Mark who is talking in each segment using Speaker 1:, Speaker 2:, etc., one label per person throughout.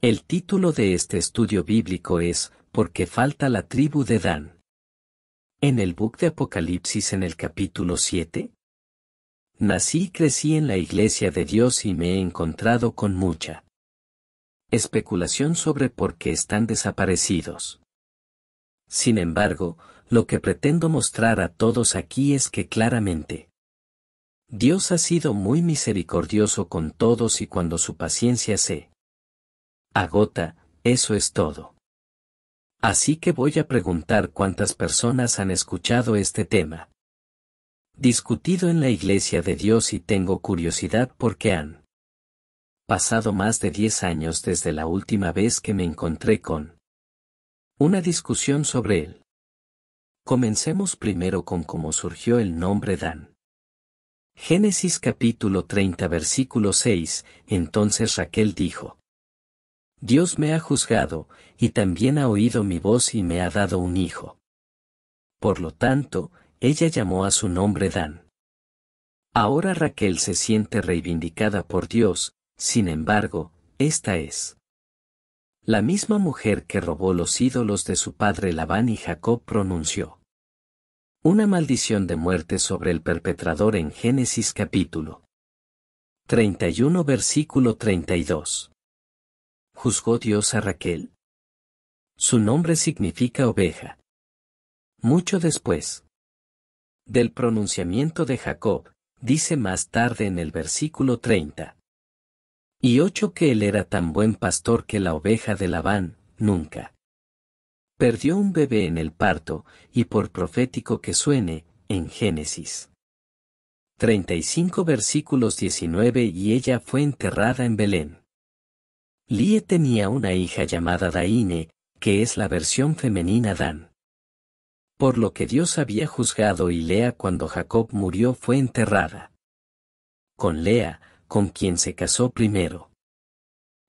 Speaker 1: El título de este estudio bíblico es, Porque falta la tribu de Dan. En el book de Apocalipsis en el capítulo 7. Nací y crecí en la iglesia de Dios y me he encontrado con mucha especulación sobre por qué están desaparecidos. Sin embargo, lo que pretendo mostrar a todos aquí es que claramente Dios ha sido muy misericordioso con todos y cuando su paciencia se Agota, eso es todo. Así que voy a preguntar cuántas personas han escuchado este tema. Discutido en la Iglesia de Dios y tengo curiosidad por qué han pasado más de diez años desde la última vez que me encontré con una discusión sobre él. Comencemos primero con cómo surgió el nombre Dan. Génesis capítulo 30 versículo 6, entonces Raquel dijo, Dios me ha juzgado, y también ha oído mi voz y me ha dado un hijo. Por lo tanto, ella llamó a su nombre Dan. Ahora Raquel se siente reivindicada por Dios, sin embargo, esta es la misma mujer que robó los ídolos de su padre Labán y Jacob pronunció una maldición de muerte sobre el perpetrador en Génesis capítulo 31 versículo 32 juzgó Dios a Raquel. Su nombre significa oveja. Mucho después del pronunciamiento de Jacob, dice más tarde en el versículo 30. Y ocho que él era tan buen pastor que la oveja de Labán, nunca. Perdió un bebé en el parto, y por profético que suene, en Génesis. 35 versículos 19 y ella fue enterrada en Belén. Lie tenía una hija llamada Daine, que es la versión femenina Dan. Por lo que Dios había juzgado y Lea cuando Jacob murió fue enterrada. Con Lea, con quien se casó primero.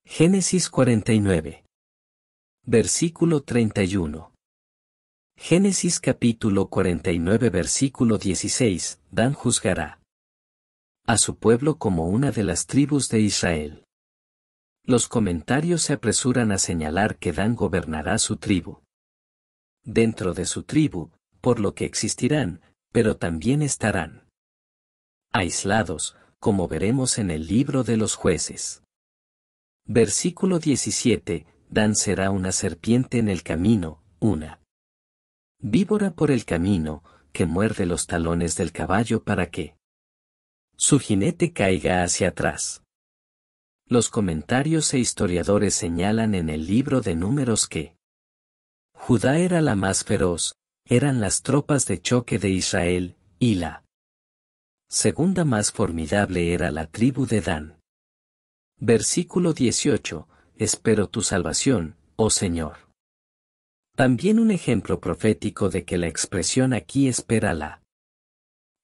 Speaker 1: Génesis 49. Versículo 31. Génesis capítulo 49 versículo 16, Dan juzgará a su pueblo como una de las tribus de Israel. Los comentarios se apresuran a señalar que Dan gobernará su tribu. Dentro de su tribu, por lo que existirán, pero también estarán aislados, como veremos en el libro de los jueces. Versículo 17, Dan será una serpiente en el camino, una víbora por el camino, que muerde los talones del caballo para que su jinete caiga hacia atrás. Los comentarios e historiadores señalan en el libro de números que Judá era la más feroz, eran las tropas de choque de Israel, y la segunda más formidable era la tribu de Dan. Versículo 18, Espero tu salvación, oh Señor. También un ejemplo profético de que la expresión aquí espera la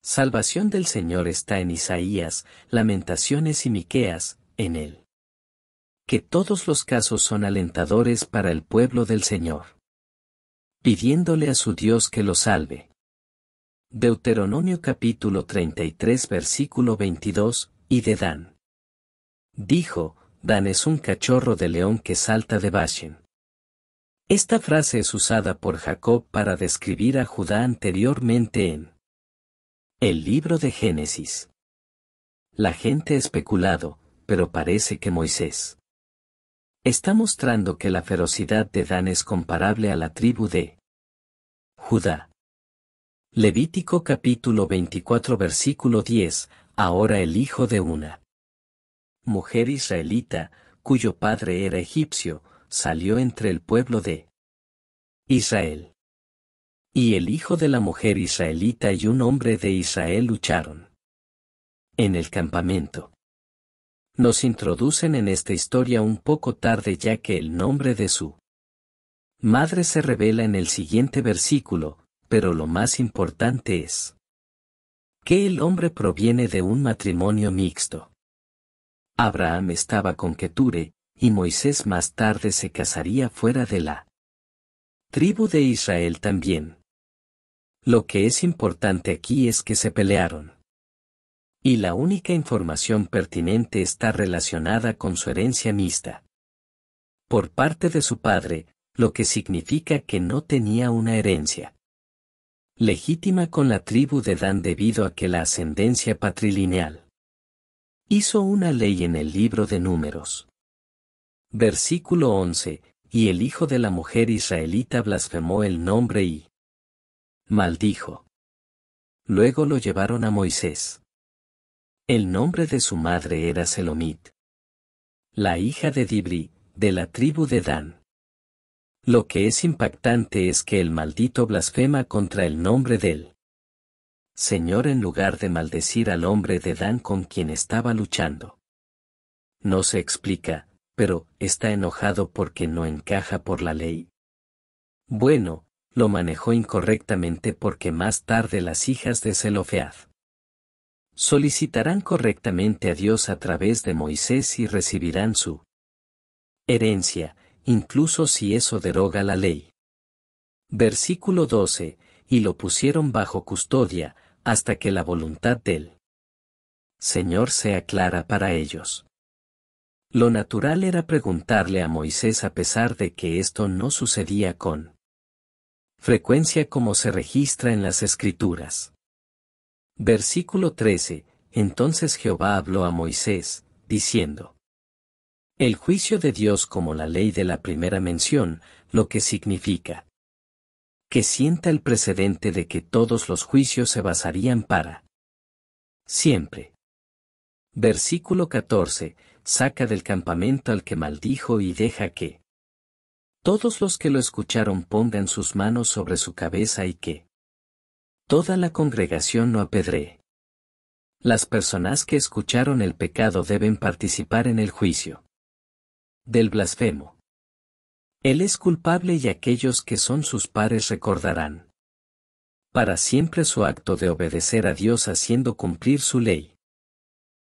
Speaker 1: salvación del Señor está en Isaías, Lamentaciones y Miqueas, en él. Que todos los casos son alentadores para el pueblo del Señor. Pidiéndole a su Dios que lo salve. Deuteronomio capítulo 33 versículo 22, y de Dan. Dijo, Dan es un cachorro de león que salta de Bashen. Esta frase es usada por Jacob para describir a Judá anteriormente en el libro de Génesis. La gente especulado, pero parece que Moisés está mostrando que la ferocidad de Dan es comparable a la tribu de Judá. Levítico capítulo 24 versículo 10, ahora el hijo de una mujer israelita, cuyo padre era egipcio, salió entre el pueblo de Israel. Y el hijo de la mujer israelita y un hombre de Israel lucharon en el campamento nos introducen en esta historia un poco tarde ya que el nombre de su madre se revela en el siguiente versículo, pero lo más importante es que el hombre proviene de un matrimonio mixto. Abraham estaba con Keture, y Moisés más tarde se casaría fuera de la tribu de Israel también. Lo que es importante aquí es que se pelearon y la única información pertinente está relacionada con su herencia mixta. Por parte de su padre, lo que significa que no tenía una herencia legítima con la tribu de Dan debido a que la ascendencia patrilineal hizo una ley en el libro de números. Versículo 11, y el hijo de la mujer israelita blasfemó el nombre y maldijo. Luego lo llevaron a Moisés el nombre de su madre era Selomit, la hija de Dibri, de la tribu de Dan. Lo que es impactante es que el maldito blasfema contra el nombre del Señor en lugar de maldecir al hombre de Dan con quien estaba luchando. No se explica, pero está enojado porque no encaja por la ley. Bueno, lo manejó incorrectamente porque más tarde las hijas de Selofeath solicitarán correctamente a Dios a través de Moisés y recibirán su herencia, incluso si eso deroga la ley. Versículo 12, y lo pusieron bajo custodia, hasta que la voluntad del Señor sea clara para ellos. Lo natural era preguntarle a Moisés a pesar de que esto no sucedía con frecuencia como se registra en las escrituras. Versículo 13. Entonces Jehová habló a Moisés, diciendo, El juicio de Dios como la ley de la primera mención, lo que significa que sienta el precedente de que todos los juicios se basarían para siempre. Versículo 14. Saca del campamento al que maldijo y deja que todos los que lo escucharon pongan sus manos sobre su cabeza y que Toda la congregación no apedré. Las personas que escucharon el pecado deben participar en el juicio. Del blasfemo. Él es culpable y aquellos que son sus pares recordarán. Para siempre su acto de obedecer a Dios haciendo cumplir su ley.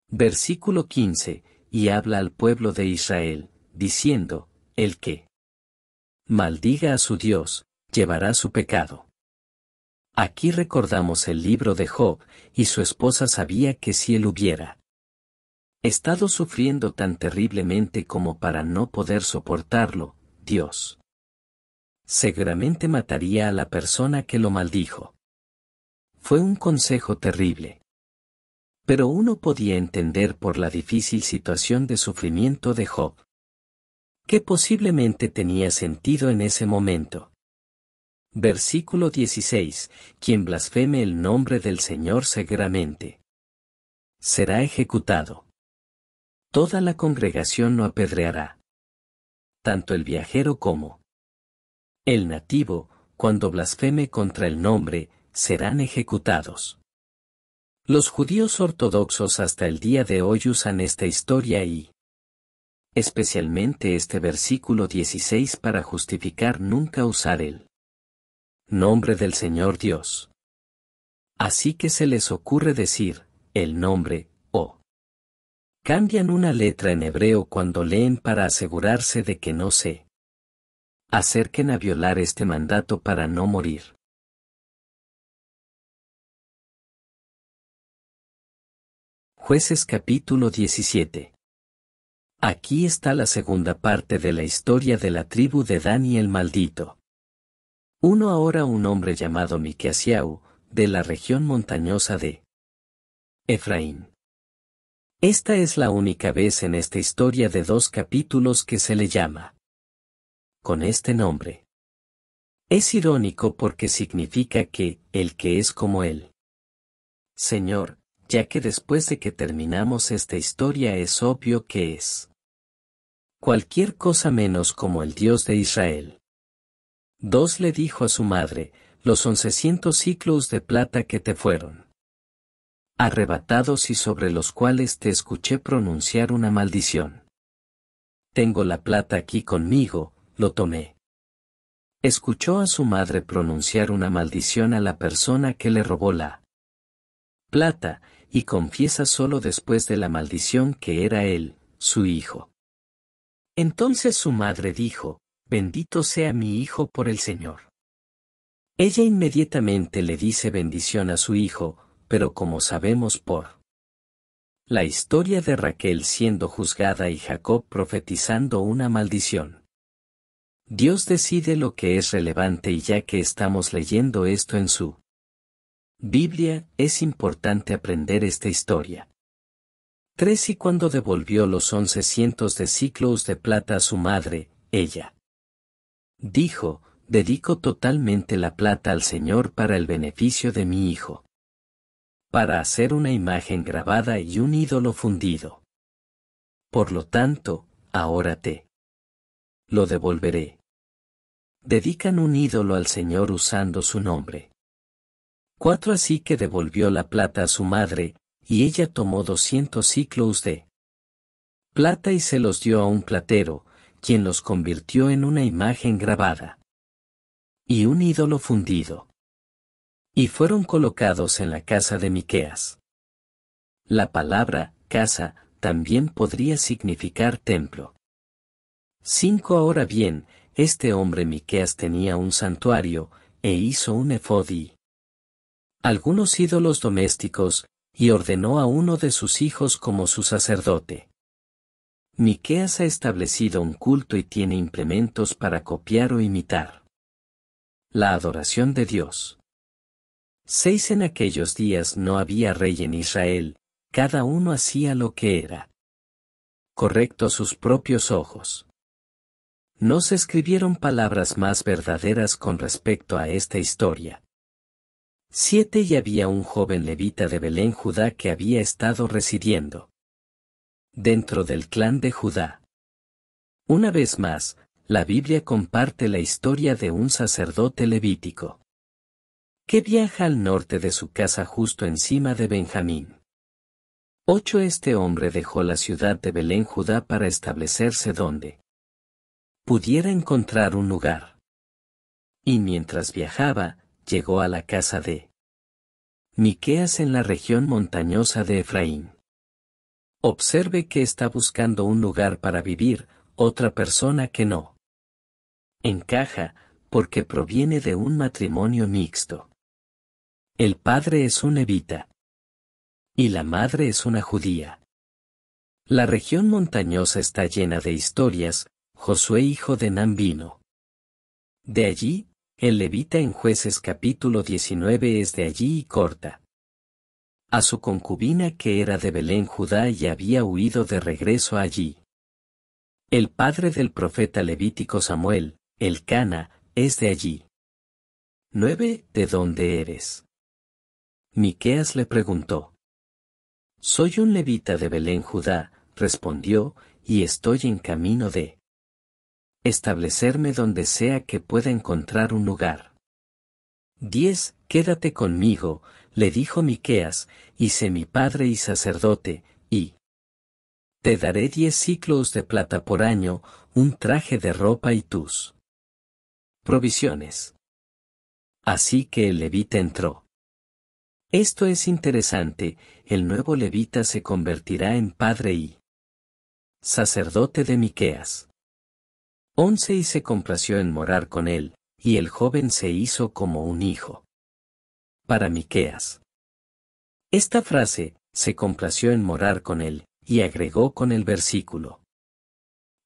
Speaker 1: Versículo 15, y habla al pueblo de Israel, diciendo, el que maldiga a su Dios, llevará su pecado. Aquí recordamos el libro de Job, y su esposa sabía que si él hubiera estado sufriendo tan terriblemente como para no poder soportarlo, Dios seguramente mataría a la persona que lo maldijo. Fue un consejo terrible. Pero uno podía entender por la difícil situación de sufrimiento de Job, que posiblemente tenía sentido en ese momento. Versículo 16. Quien blasfeme el nombre del Señor seguramente será ejecutado. Toda la congregación lo apedreará. Tanto el viajero como el nativo, cuando blasfeme contra el nombre, serán ejecutados. Los judíos ortodoxos hasta el día de hoy usan esta historia y especialmente este versículo 16 para justificar nunca usar el nombre del Señor Dios. Así que se les ocurre decir, el nombre, o. Cambian una letra en hebreo cuando leen para asegurarse de que no se acerquen a violar este mandato para no morir. Jueces capítulo 17. Aquí está la segunda parte de la historia de la tribu de Daniel el maldito. Uno ahora un hombre llamado Miqueasiau, de la región montañosa de Efraín. Esta es la única vez en esta historia de dos capítulos que se le llama con este nombre. Es irónico porque significa que el que es como él. Señor, ya que después de que terminamos esta historia es obvio que es cualquier cosa menos como el Dios de Israel. Dos le dijo a su madre, los oncecientos ciclos de plata que te fueron arrebatados y sobre los cuales te escuché pronunciar una maldición. Tengo la plata aquí conmigo, lo tomé. Escuchó a su madre pronunciar una maldición a la persona que le robó la plata, y confiesa solo después de la maldición que era él, su hijo. Entonces su madre dijo, Bendito sea mi hijo por el Señor. Ella inmediatamente le dice bendición a su hijo, pero como sabemos por la historia de Raquel siendo juzgada y Jacob profetizando una maldición. Dios decide lo que es relevante y ya que estamos leyendo esto en su Biblia, es importante aprender esta historia. 3 Y cuando devolvió los oncecientos de ciclos de plata a su madre, ella Dijo, dedico totalmente la plata al Señor para el beneficio de mi hijo. Para hacer una imagen grabada y un ídolo fundido. Por lo tanto, ahora te lo devolveré. Dedican un ídolo al Señor usando su nombre. Cuatro así que devolvió la plata a su madre, y ella tomó doscientos ciclos de plata y se los dio a un platero, quien los convirtió en una imagen grabada y un ídolo fundido. Y fueron colocados en la casa de Miqueas. La palabra casa también podría significar templo. Cinco Ahora bien, este hombre Miqueas tenía un santuario, e hizo un efodí. Algunos ídolos domésticos, y ordenó a uno de sus hijos como su sacerdote. Miqueas ha establecido un culto y tiene implementos para copiar o imitar. La adoración de Dios. Seis en aquellos días no había rey en Israel, cada uno hacía lo que era correcto a sus propios ojos. No se escribieron palabras más verdaderas con respecto a esta historia. Siete y había un joven levita de Belén Judá que había estado residiendo dentro del clan de Judá. Una vez más, la Biblia comparte la historia de un sacerdote levítico que viaja al norte de su casa justo encima de Benjamín. Ocho Este hombre dejó la ciudad de Belén Judá para establecerse donde pudiera encontrar un lugar. Y mientras viajaba, llegó a la casa de Miqueas en la región montañosa de Efraín. Observe que está buscando un lugar para vivir, otra persona que no. Encaja, porque proviene de un matrimonio mixto. El padre es un levita. Y la madre es una judía. La región montañosa está llena de historias, Josué hijo de Nambino. De allí, el levita en jueces capítulo 19 es de allí y corta a su concubina que era de Belén Judá y había huido de regreso allí. El padre del profeta levítico Samuel, el Cana, es de allí. 9. ¿De dónde eres? Miqueas le preguntó. Soy un levita de Belén Judá, respondió, y estoy en camino de establecerme donde sea que pueda encontrar un lugar. 10. Quédate conmigo, le dijo Miqueas, hice mi padre y sacerdote, y te daré diez ciclos de plata por año, un traje de ropa y tus provisiones. Así que el levita entró. Esto es interesante, el nuevo levita se convertirá en padre y sacerdote de Miqueas. Once y se complació en morar con él, y el joven se hizo como un hijo para Miqueas. Esta frase, se complació en morar con él, y agregó con el versículo.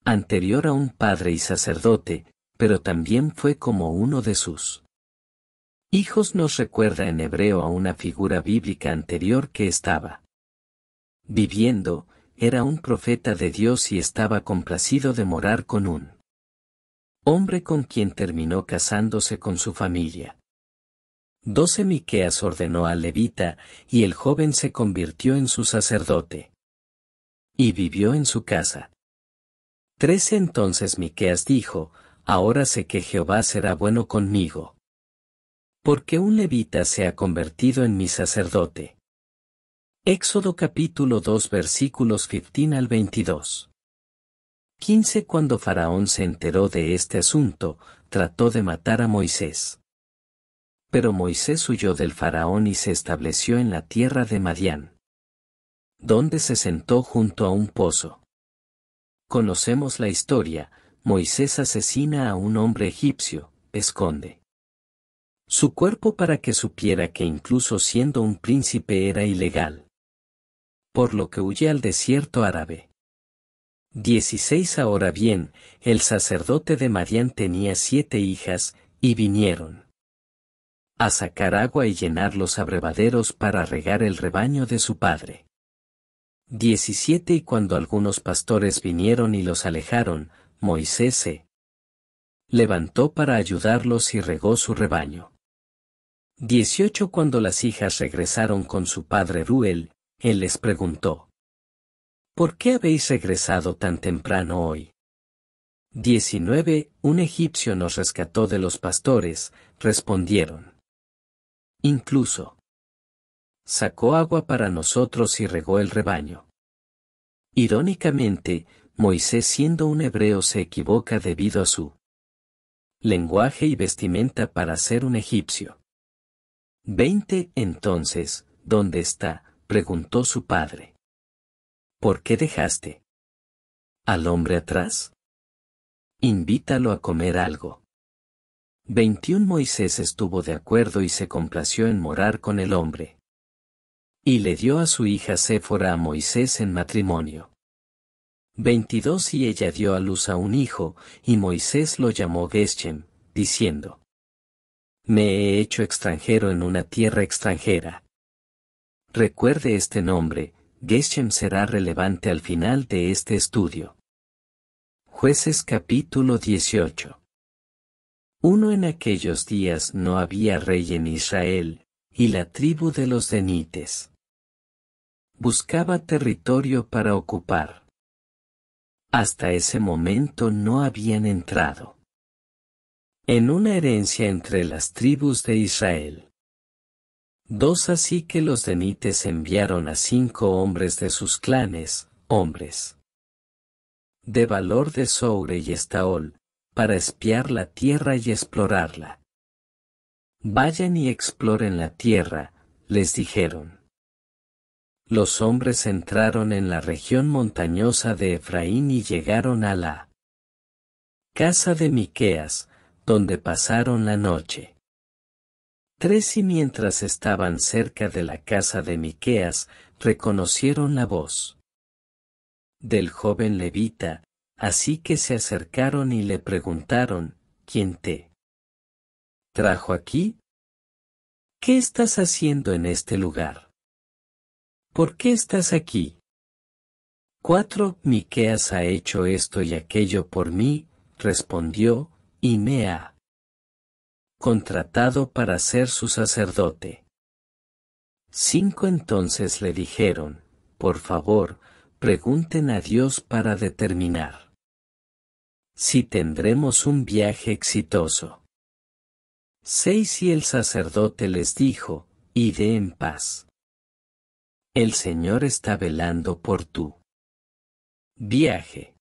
Speaker 1: Anterior a un padre y sacerdote, pero también fue como uno de sus hijos nos recuerda en hebreo a una figura bíblica anterior que estaba viviendo, era un profeta de Dios y estaba complacido de morar con un hombre con quien terminó casándose con su familia. 12 Miqueas ordenó al levita, y el joven se convirtió en su sacerdote. Y vivió en su casa. 13 entonces Miqueas dijo, Ahora sé que Jehová será bueno conmigo. Porque un levita se ha convertido en mi sacerdote. Éxodo capítulo 2 versículos 15 al 22. 15 Cuando Faraón se enteró de este asunto, trató de matar a Moisés. Pero Moisés huyó del faraón y se estableció en la tierra de Madián, donde se sentó junto a un pozo. Conocemos la historia, Moisés asesina a un hombre egipcio, esconde su cuerpo para que supiera que incluso siendo un príncipe era ilegal. Por lo que huye al desierto árabe. 16 Ahora bien, el sacerdote de Madián tenía siete hijas, y vinieron a sacar agua y llenar los abrevaderos para regar el rebaño de su padre. 17 Y cuando algunos pastores vinieron y los alejaron, Moisés se levantó para ayudarlos y regó su rebaño. 18 Cuando las hijas regresaron con su padre Ruel, él les preguntó, ¿Por qué habéis regresado tan temprano hoy? 19 Un egipcio nos rescató de los pastores, respondieron. Incluso. Sacó agua para nosotros y regó el rebaño. Irónicamente, Moisés siendo un hebreo se equivoca debido a su lenguaje y vestimenta para ser un egipcio. 20. Entonces, ¿dónde está? preguntó su padre. ¿Por qué dejaste al hombre atrás? Invítalo a comer algo. 21 Moisés estuvo de acuerdo y se complació en morar con el hombre. Y le dio a su hija Séfora a Moisés en matrimonio. 22 Y ella dio a luz a un hijo, y Moisés lo llamó Geshem, diciendo, Me he hecho extranjero en una tierra extranjera. Recuerde este nombre, Geshem será relevante al final de este estudio. Jueces capítulo 18 uno en aquellos días no había rey en Israel, y la tribu de los denites buscaba territorio para ocupar. Hasta ese momento no habían entrado en una herencia entre las tribus de Israel. Dos así que los denites enviaron a cinco hombres de sus clanes, hombres de valor de Soure y Estaol, para espiar la tierra y explorarla. Vayan y exploren la tierra, les dijeron. Los hombres entraron en la región montañosa de Efraín y llegaron a la casa de Miqueas, donde pasaron la noche. Tres y mientras estaban cerca de la casa de Miqueas, reconocieron la voz del joven levita, Así que se acercaron y le preguntaron, ¿quién te trajo aquí? ¿Qué estás haciendo en este lugar? ¿Por qué estás aquí? Cuatro Miqueas ha hecho esto y aquello por mí, respondió, y me ha contratado para ser su sacerdote. Cinco Entonces le dijeron, por favor, pregunten a Dios para determinar si tendremos un viaje exitoso. Seis Y el sacerdote les dijo, "Iré en paz. El Señor está velando por tú». viaje.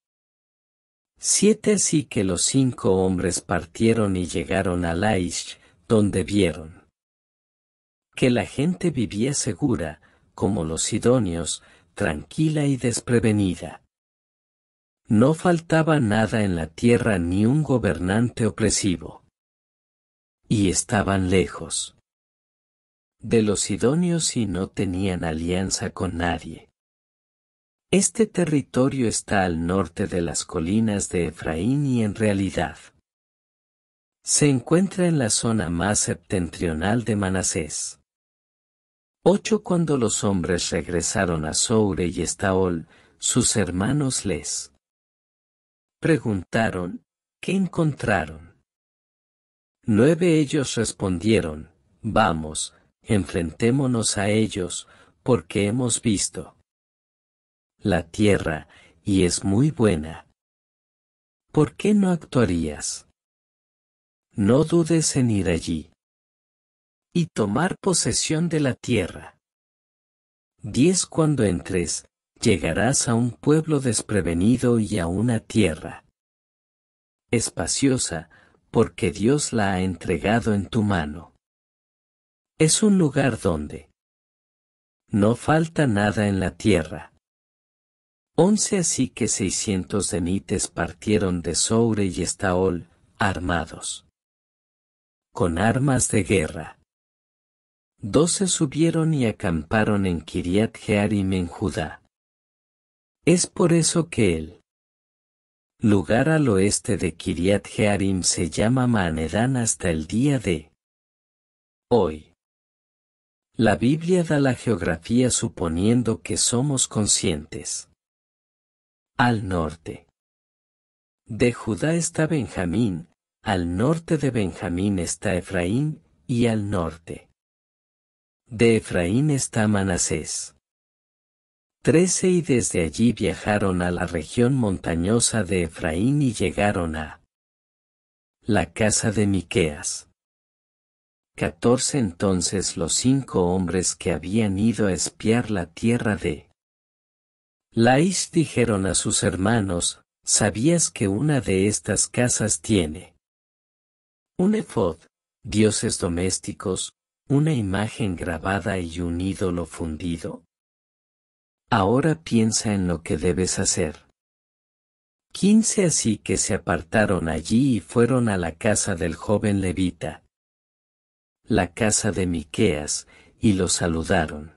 Speaker 1: Siete así que los cinco hombres partieron y llegaron a Laish, donde vieron que la gente vivía segura, como los sidonios, tranquila y desprevenida. No faltaba nada en la tierra ni un gobernante opresivo. Y estaban lejos de los idóneos y no tenían alianza con nadie. Este territorio está al norte de las colinas de Efraín y en realidad se encuentra en la zona más septentrional de Manasés. Ocho Cuando los hombres regresaron a Soure y Estaol, sus hermanos les Preguntaron, ¿qué encontraron? Nueve ellos respondieron, vamos, enfrentémonos a ellos, porque hemos visto la tierra, y es muy buena. ¿Por qué no actuarías? No dudes en ir allí y tomar posesión de la tierra. Diez Cuando entres, Llegarás a un pueblo desprevenido y a una tierra espaciosa, porque Dios la ha entregado en tu mano. Es un lugar donde no falta nada en la tierra. Once así que seiscientos denites partieron de Soure y Estaol, armados con armas de guerra. Doce subieron y acamparon en Kiriat Jearim en Judá. Es por eso que el lugar al oeste de Kiriat Jearim se llama Manedán hasta el día de hoy. La Biblia da la geografía suponiendo que somos conscientes. Al norte. De Judá está Benjamín, al norte de Benjamín está Efraín, y al norte. De Efraín está Manasés. Trece y desde allí viajaron a la región montañosa de Efraín y llegaron a la casa de Miqueas. Catorce entonces los cinco hombres que habían ido a espiar la tierra de Laís dijeron a sus hermanos, ¿sabías que una de estas casas tiene un efod, dioses domésticos, una imagen grabada y un ídolo fundido? Ahora piensa en lo que debes hacer. Quince así que se apartaron allí y fueron a la casa del joven levita, la casa de Miqueas, y lo saludaron.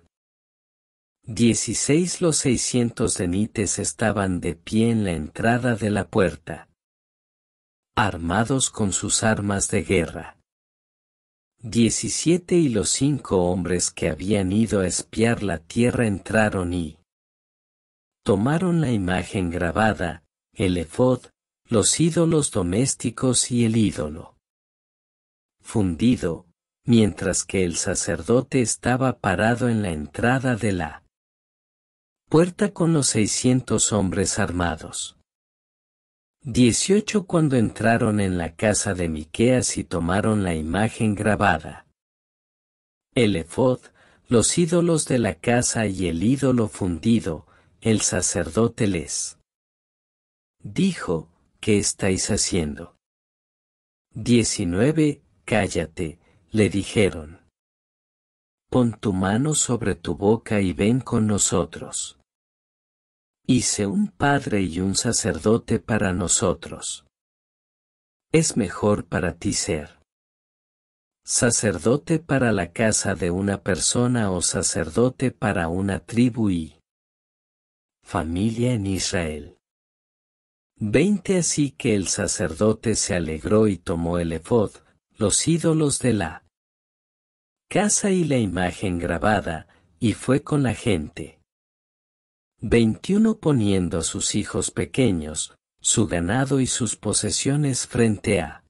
Speaker 1: Dieciséis los seiscientos denites estaban de pie en la entrada de la puerta, armados con sus armas de guerra. Diecisiete y los cinco hombres que habían ido a espiar la tierra entraron y tomaron la imagen grabada, el efod, los ídolos domésticos y el ídolo fundido, mientras que el sacerdote estaba parado en la entrada de la puerta con los seiscientos hombres armados dieciocho cuando entraron en la casa de Miqueas y tomaron la imagen grabada. El efod, los ídolos de la casa y el ídolo fundido, el sacerdote les dijo, ¿qué estáis haciendo? Diecinueve, cállate, le dijeron. Pon tu mano sobre tu boca y ven con nosotros hice un padre y un sacerdote para nosotros. Es mejor para ti ser sacerdote para la casa de una persona o sacerdote para una tribu y familia en Israel. Veinte así que el sacerdote se alegró y tomó el efod, los ídolos de la casa y la imagen grabada, y fue con la gente. 21 Poniendo a sus hijos pequeños, su ganado y sus posesiones frente a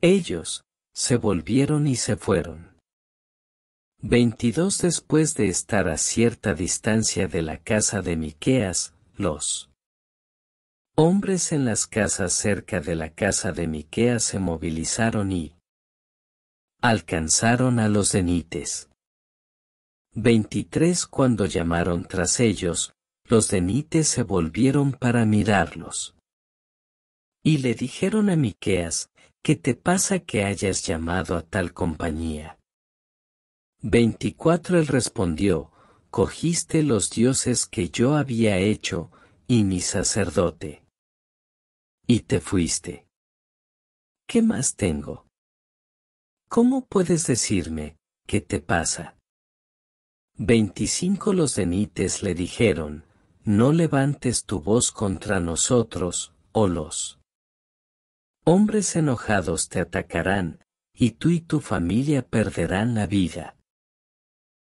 Speaker 1: ellos, se volvieron y se fueron. 22 Después de estar a cierta distancia de la casa de Miqueas, los hombres en las casas cerca de la casa de Miqueas se movilizaron y alcanzaron a los denites. 23 Cuando llamaron tras ellos, los denites se volvieron para mirarlos. Y le dijeron a Miqueas, ¿qué te pasa que hayas llamado a tal compañía? Veinticuatro Él respondió, cogiste los dioses que yo había hecho, y mi sacerdote. Y te fuiste. ¿Qué más tengo? ¿Cómo puedes decirme, qué te pasa? Veinticinco los denites le dijeron, No levantes tu voz contra nosotros, o oh los hombres enojados te atacarán, y tú y tu familia perderán la vida.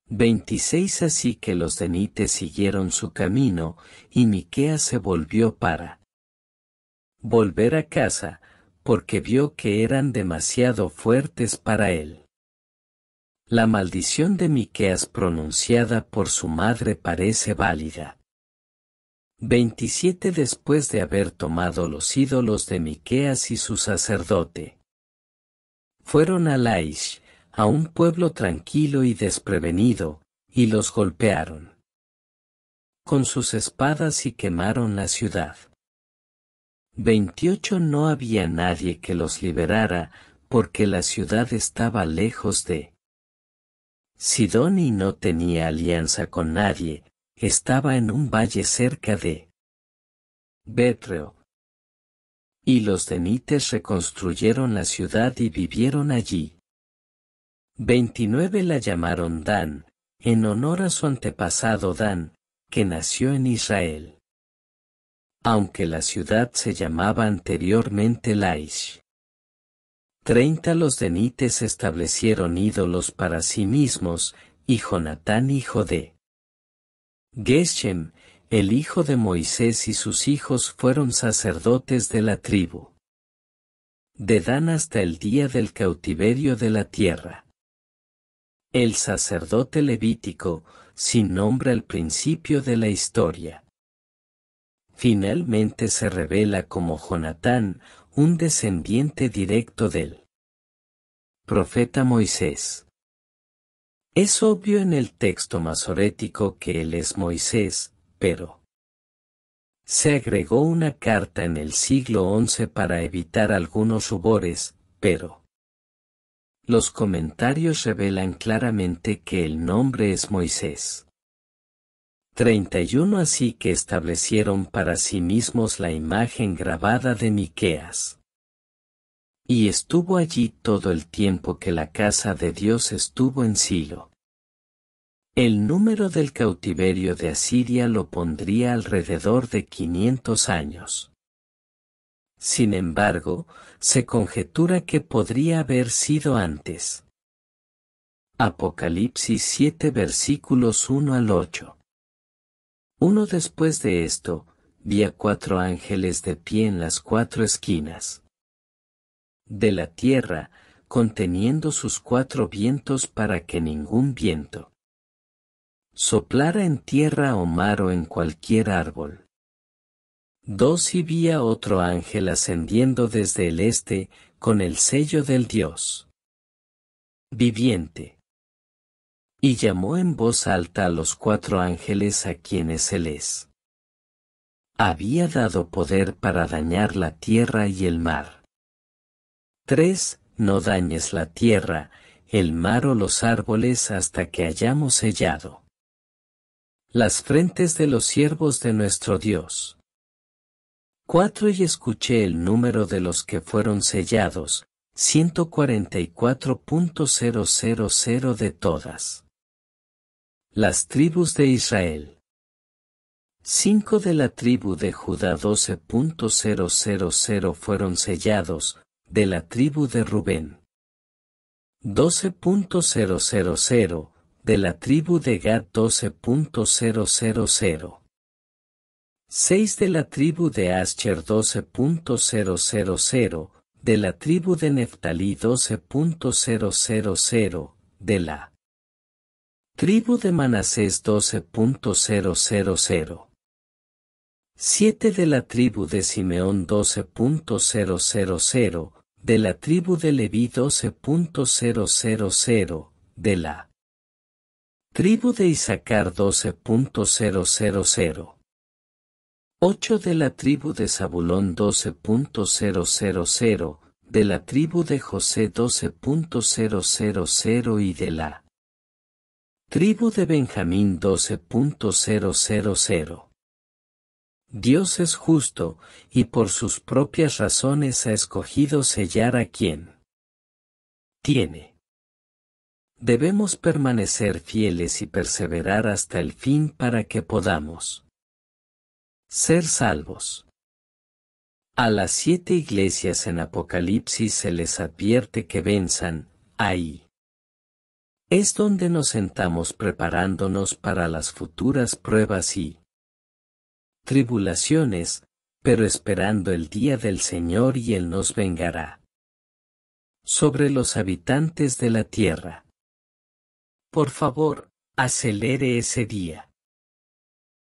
Speaker 1: Veintiséis así que los denites siguieron su camino, y Miqueas se volvió para volver a casa, porque vio que eran demasiado fuertes para él. La maldición de Miqueas pronunciada por su madre parece válida. 27 Después de haber tomado los ídolos de Miqueas y su sacerdote, fueron a Laish, a un pueblo tranquilo y desprevenido, y los golpearon con sus espadas y quemaron la ciudad. 28 No había nadie que los liberara, porque la ciudad estaba lejos de Sidoni no tenía alianza con nadie, estaba en un valle cerca de Betreo. Y los denites reconstruyeron la ciudad y vivieron allí. 29 la llamaron Dan, en honor a su antepasado Dan, que nació en Israel. Aunque la ciudad se llamaba anteriormente Laish. Treinta los denites establecieron ídolos para sí mismos, y Jonatán hijo de Geshem, el hijo de Moisés y sus hijos fueron sacerdotes de la tribu. De Dan hasta el día del cautiverio de la tierra. El sacerdote levítico, sin nombre al principio de la historia. Finalmente se revela como Jonatán, un descendiente directo del profeta Moisés. Es obvio en el texto masorético que él es Moisés, pero se agregó una carta en el siglo XI para evitar algunos rubores, pero los comentarios revelan claramente que el nombre es Moisés. 31 Así que establecieron para sí mismos la imagen grabada de Miqueas. Y estuvo allí todo el tiempo que la casa de Dios estuvo en Silo. El número del cautiverio de Asiria lo pondría alrededor de 500 años. Sin embargo, se conjetura que podría haber sido antes. Apocalipsis 7 versículos 1 al 8. Uno después de esto, vi cuatro ángeles de pie en las cuatro esquinas de la tierra, conteniendo sus cuatro vientos para que ningún viento soplara en tierra o mar o en cualquier árbol. Dos y vi otro ángel ascendiendo desde el este, con el sello del Dios viviente y llamó en voz alta a los cuatro ángeles a quienes él es. Había dado poder para dañar la tierra y el mar. 3. No dañes la tierra, el mar o los árboles hasta que hayamos sellado las frentes de los siervos de nuestro Dios. 4. Y escuché el número de los que fueron sellados, 144.000 de todas las tribus de Israel. 5 de la tribu de Judá 12.000 fueron sellados, de la tribu de Rubén. 12.000, de la tribu de Gad 12.000. 6 de la tribu de Asher 12.000, de la tribu de Neftalí 12.000, de la Tribu de Manasés 12.000. 7 de la tribu de Simeón 12.000, de la tribu de Leví 12.000, de la tribu de Isaacar 12.000. 8 de la tribu de Zabulón 12.000, de la tribu de José 12.000 y de la Tribu de Benjamín 12.000. Dios es justo, y por sus propias razones ha escogido sellar a quien tiene. Debemos permanecer fieles y perseverar hasta el fin para que podamos ser salvos. A las siete iglesias en Apocalipsis se les advierte que venzan, ahí es donde nos sentamos preparándonos para las futuras pruebas y tribulaciones, pero esperando el día del Señor y Él nos vengará. Sobre los habitantes de la tierra. Por favor, acelere ese día.